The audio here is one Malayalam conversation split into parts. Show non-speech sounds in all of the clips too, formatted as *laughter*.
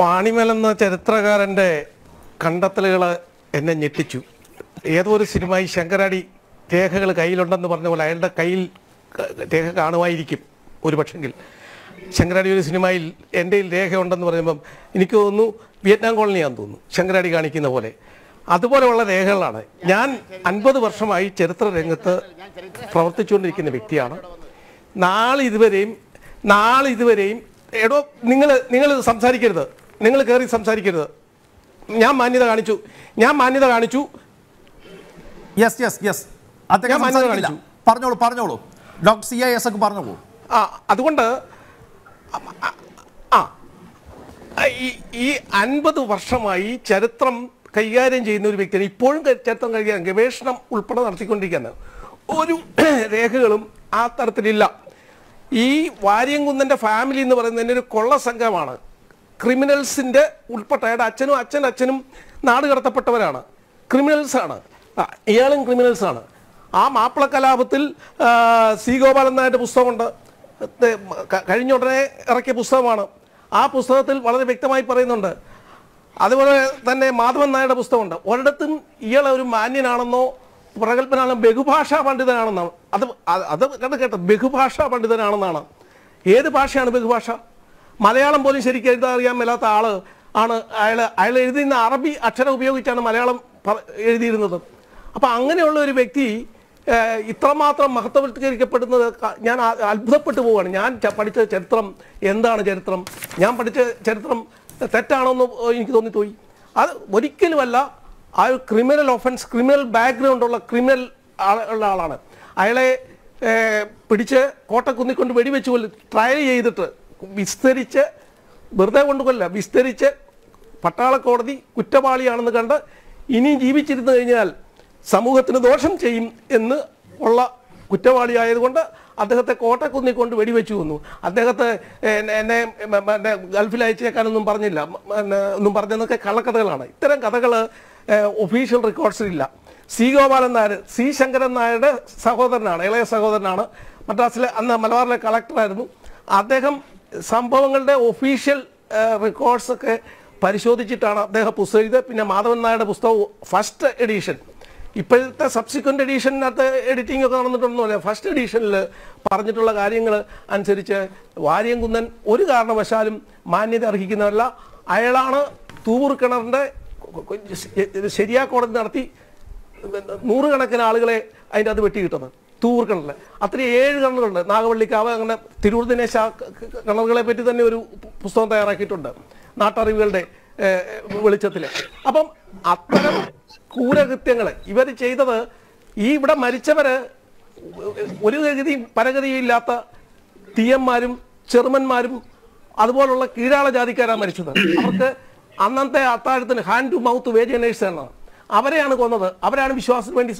വാണിമൽ എന്ന ചരിത്രകാരൻ്റെ കണ്ടെത്തലുകൾ എന്നെ ഞെട്ടിച്ചു ഏതോ ഒരു സിനിമയിൽ ശങ്കരാടി രേഖകൾ കയ്യിലുണ്ടെന്ന് പറഞ്ഞ പോലെ അയാളുടെ കയ്യിൽ രേഖ കാണുമായിരിക്കും ഒരു പക്ഷെങ്കിൽ ശങ്കരാടി ഒരു സിനിമയിൽ എൻ്റെ രേഖ ഉണ്ടെന്ന് പറയുമ്പം എനിക്ക് തോന്നുന്നു വിയറ്റ്നാം കോളനിയാന്ന് തോന്നുന്നു ശങ്കരാടി കാണിക്കുന്ന പോലെ അതുപോലെയുള്ള രേഖകളാണ് ഞാൻ അൻപത് വർഷമായി ചരിത്ര രംഗത്ത് പ്രവർത്തിച്ചുകൊണ്ടിരിക്കുന്ന വ്യക്തിയാണ് നാളിതുവരെയും നാളിതുവരെയും എടോ നിങ്ങൾ നിങ്ങൾ സംസാരിക്കരുത് നിങ്ങൾ കയറി സംസാരിക്കരുത് ഞാൻ മാന്യത കാണിച്ചു ഞാൻ മാന്യത കാണിച്ചു യെസ് യെസ് യെസ് പറഞ്ഞോളൂ പറഞ്ഞോളൂ ഡോക്ടർ സി ഐ എസ് ഒക്കെ പറഞ്ഞോളൂ ആ അതുകൊണ്ട് ആ ഈ അൻപത് വർഷമായി ചരിത്രം കൈകാര്യം ചെയ്യുന്ന ഒരു വ്യക്തിയാണ് ഇപ്പോഴും ചരിത്രം കൈകാര്യം ഗവേഷണം ഉൾപ്പെടെ നടത്തിക്കൊണ്ടിരിക്കുന്നത് ഒരു *clears throat* രേഖകളും ആ തരത്തിലില്ല ഈ വാര്യംകുന്നൻ്റെ ഫാമിലി എന്ന് പറയുന്നതിൻ്റെ ഒരു കൊള്ള സംഘമാണ് ക്രിമിനൽസിന്റെ ഉൾപ്പെട്ട അയാളുടെ അച്ഛനും അച്ഛൻ അച്ഛനും നാട് കടത്തപ്പെട്ടവരാണ് ക്രിമിനൽസ് ആണ് ഇയാളും ക്രിമിനൽസ് ആണ് ആ മാപ്പിള കലാപത്തിൽ സി ഗോപാലൻ നായരുടെ പുസ്തകമുണ്ട് കഴിഞ്ഞ ഉടനെ ഇറക്കിയ പുസ്തകമാണ് ആ പുസ്തകത്തിൽ വളരെ വ്യക്തമായി പറയുന്നുണ്ട് അതുപോലെ തന്നെ മാധവൻ നായരുടെ പുസ്തകമുണ്ട് ഒരിടത്തും ഇയാൾ ഒരു മാന്യനാണെന്നോ പ്രഗത്ഭനാണോ ബഹുഭാഷാ പണ്ഡിതനാണെന്നോ അത് അത് കണ്ട് കേട്ടോ ബഹുഭാഷാ പണ്ഡിതനാണെന്നാണ് ഏത് ഭാഷയാണ് ബഹുഭാഷ മലയാളം പോലും ശരിക്കും എഴുതാറിയാൻ മേലാത്ത ആള് ആണ് അയാൾ അയാൾ എഴുതുന്ന അറബി അക്ഷരം ഉപയോഗിച്ചാണ് മലയാളം എഴുതിയിരുന്നത് അപ്പം അങ്ങനെയുള്ള ഒരു വ്യക്തി ഇത്രമാത്രം മഹത്വവൽക്കരിക്കപ്പെടുന്നത് ഞാൻ അത്ഭുതപ്പെട്ടു പോവുകയാണ് ഞാൻ പഠിച്ച ചരിത്രം എന്താണ് ചരിത്രം ഞാൻ പഠിച്ച ചരിത്രം എന്ന് എനിക്ക് തോന്നിപ്പോയി അത് ഒരിക്കലുമല്ല ആ ഒരു ക്രിമിനൽ ഒഫൻസ് ക്രിമിനൽ ബാക്ക്ഗ്രൗണ്ട് ഉള്ള ക്രിമിനൽ ഉള്ള ആളാണ് അയാളെ പിടിച്ച് കോട്ടക്കുന്നിക്കൊണ്ട് വെടിവെച്ച് കൊല്ലു ട്രയൽ ചെയ്തിട്ട് വിസ്തരിച്ച് വെറുതെ കൊണ്ടുകൊല്ല വിസ്തരിച്ച് പട്ടാള കോടതി കുറ്റവാളിയാണെന്ന് കണ്ട് ഇനി ജീവിച്ചിരുന്നു കഴിഞ്ഞാൽ സമൂഹത്തിന് ദോഷം ചെയ്യും എന്ന് ഉള്ള കുറ്റവാളിയായതുകൊണ്ട് അദ്ദേഹത്തെ കോട്ടക്കുന്നിൽ കൊണ്ട് വെടിവെച്ചു വന്നു അദ്ദേഹത്തെ എന്നെ എന്നെ ഗൾഫിൽ അയച്ചേക്കാനൊന്നും പറഞ്ഞില്ല ഒന്നും പറഞ്ഞതൊക്കെ കള്ളക്കഥകളാണ് ഇത്തരം കഥകൾ ഒഫീഷ്യൽ റെക്കോർഡ്സിലില്ല സി ഗോപാലൻ നായർ സി ശങ്കരൻ നായരുടെ സഹോദരനാണ് ഇളയ സഹോദരനാണ് മദ്രാസിലെ അന്ന് മലബാറിലെ കളക്ടറായിരുന്നു അദ്ദേഹം സംഭവങ്ങളുടെ ഒഫീഷ്യൽ റെക്കോർഡ്സ് ഒക്കെ പരിശോധിച്ചിട്ടാണ് അദ്ദേഹം പുസ്തകം ഇത് പിന്നെ മാധവൻ നായരുടെ പുസ്തകം ഫസ്റ്റ് എഡീഷൻ ഇപ്പോഴത്തെ സബ്സിക്വൻ്റ് എഡീഷനകത്ത് എഡിറ്റിംഗ് ഒക്കെ നടന്നിട്ടുണ്ടല്ലോ ഫസ്റ്റ് എഡീഷനിൽ പറഞ്ഞിട്ടുള്ള കാര്യങ്ങൾ അനുസരിച്ച് വാര്യംകുന്നൻ ഒരു കാരണവശാലും മാന്യത അർഹിക്കുന്നതല്ല അയാളാണ് തൂവൂർ കിണറിൻ്റെ ശരിയാക്കോടതി നടത്തി നൂറുകണക്കിന് ആളുകളെ അതിൻ്റെ അത് വെട്ടിക്കിട്ടുന്നത് തൂർക്കണല് അത്ര ഏഴ് കണ്ണറുണ്ട് നാഗവള്ളിക്കാവ് അങ്ങനെ തിരൂർ ദിനേശ കണ്ണറുകളെ പറ്റി തന്നെ ഒരു പുസ്തകം തയ്യാറാക്കിയിട്ടുണ്ട് നാട്ടറിവുകളുടെ വെളിച്ചത്തിൽ അപ്പം അത്തരം ക്രൂരകൃത്യങ്ങൾ ഇവർ ചെയ്തത് ഈ ഇവിടെ മരിച്ചവര് ഒരു ഗതിയും പരഗതിയും ഇല്ലാത്ത തീയന്മാരും ചെറുമന്മാരും അതുപോലുള്ള കീഴാള ജാതിക്കാരാണ് മരിച്ചത് അവർക്ക് അന്നത്തെ അത്താഴത്തിന് ഹാൻഡ് ടു മൗത്ത് വേജനേഴ്സ് എന്നാണ് അവരെയാണ് കൊന്നത് അവരാണ് വിശ്വാസത്തിന് വേണ്ടി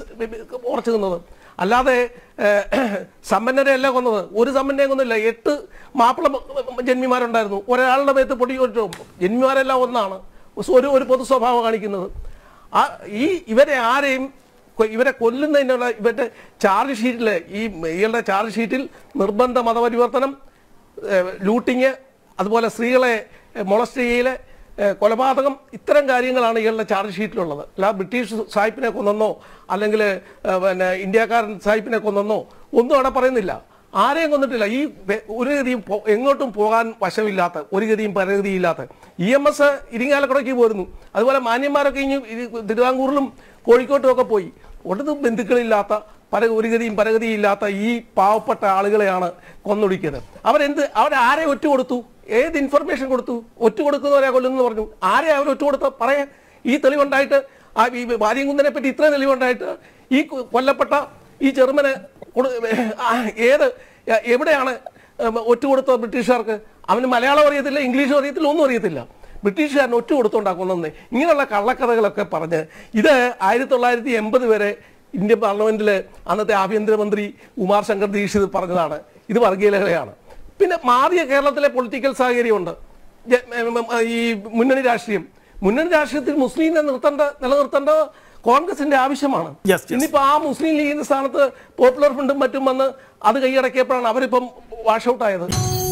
ഉറച്ചു നിന്നത് അല്ലാതെ സമ്പന്നരെയല്ല കൊന്നത് ഒരു സമ്പന്നയെ കൊന്നില്ല എട്ട് മാപ്പിള ജന്മിമാരുണ്ടായിരുന്നു ഒരാളുടെ മേത്ത് പൊടി ജന്മിമാരെല്ലാം ഒന്നാണ് ഒരു ഒരു പൊതു സ്വഭാവം കാണിക്കുന്നത് ആ ഈ ഇവരെ ആരെയും ഇവരെ കൊല്ലുന്നതിനുള്ള ഇവരുടെ ചാർജ് ഷീറ്റിൽ ഈ ഇയാളുടെ ചാർജ് ഷീറ്റിൽ നിർബന്ധ മതപരിവർത്തനം ലൂട്ടിങ് അതുപോലെ സ്ത്രീകളെ മൊളസ്റ്റ് ചെയ്യൽ കൊലപാതകം ഇത്തരം കാര്യങ്ങളാണ് ഇയാളുടെ ചാർജ് ഷീറ്റിലുള്ളത് അല്ല ബ്രിട്ടീഷ് സാഹിബിനെ കൊന്നോ അല്ലെങ്കിൽ പിന്നെ ഇന്ത്യക്കാരൻ സാഹിബിനെ കൊന്നോ ഒന്നും അവിടെ പറയുന്നില്ല ആരെയും കൊന്നിട്ടില്ല ഈ ഒരു ഗതിയും എങ്ങോട്ടും പോകാൻ വശമില്ലാത്ത ഒരു ഗതിയും പരഗതിയില്ലാത്ത ഇ എം എസ് ഇരിങ്ങാലക്കുടയ്ക്ക് പോരുന്നു അതുപോലെ മാന്യന്മാരൊക്കെ ഇനി തിരുവിതാംകൂറിലും കോഴിക്കോട്ടും ഒക്കെ പോയി ഒന്നും ബന്ധുക്കളില്ലാത്ത പര ഒരു ഗതിയും പരഗതിയില്ലാത്ത ഈ പാവപ്പെട്ട ആളുകളെയാണ് കൊന്നൊടുക്കിയത് അവരെന്ത് അവരാരെ ഒറ്റ കൊടുത്തു ഏത് ഇൻഫർമേഷൻ കൊടുത്തു ഒറ്റ കൊടുക്കുന്നവരെ കൊല്ലുന്നു പറഞ്ഞു ആരെ അവർ ഒറ്റ കൊടുത്ത പറയാൻ ഈ തെളിവുണ്ടായിട്ട് ആ ഈ വാര്യംകുന്നനെ പറ്റി ഇത്രയും തെളിവുണ്ടായിട്ട് ഈ കൊല്ലപ്പെട്ട ഈ ചെറുമനെ ഏത് എവിടെയാണ് ഒറ്റ കൊടുത്ത ബ്രിട്ടീഷുകാർക്ക് അവന് മലയാളം അറിയത്തില്ല ഇംഗ്ലീഷും അറിയത്തില്ല ഒന്നും അറിയത്തില്ല ബ്രിട്ടീഷുകാരൻ ഒറ്റ കൊടുത്തുണ്ടാക്കുന്നതെന്ന് ഇങ്ങനെയുള്ള കള്ളക്കഥകളൊക്കെ പറഞ്ഞ് ഇത് ആയിരത്തി തൊള്ളായിരത്തി എൺപത് വരെ ഇന്ത്യൻ പാർലമെന്റിൽ അന്നത്തെ ആഭ്യന്തരമന്ത്രി ഉമാർ ശങ്കർ ദീക്ഷിത് പറഞ്ഞതാണ് ഇത് വർഗീയലഹളയാണ് പിന്നെ മാറിയ കേരളത്തിലെ പൊളിറ്റിക്കൽ സാഹചര്യമുണ്ട് ഈ മുന്നണി രാഷ്ട്രീയം മുന്നണി രാഷ്ട്രീയത്തിൽ മുസ്ലിം നിർത്തേണ്ട നിലനിർത്തേണ്ട കോൺഗ്രസിന്റെ ആവശ്യമാണ് ഇന്നിപ്പോ ആ മുസ്ലിം ലീഗിന്റെ സ്ഥാനത്ത് പോപ്പുലർ ഫ്രണ്ടും മറ്റും വന്ന് അത് കൈയടക്കിയപ്പോഴാണ് അവരിപ്പം വാഷ് ഔട്ട് ആയത്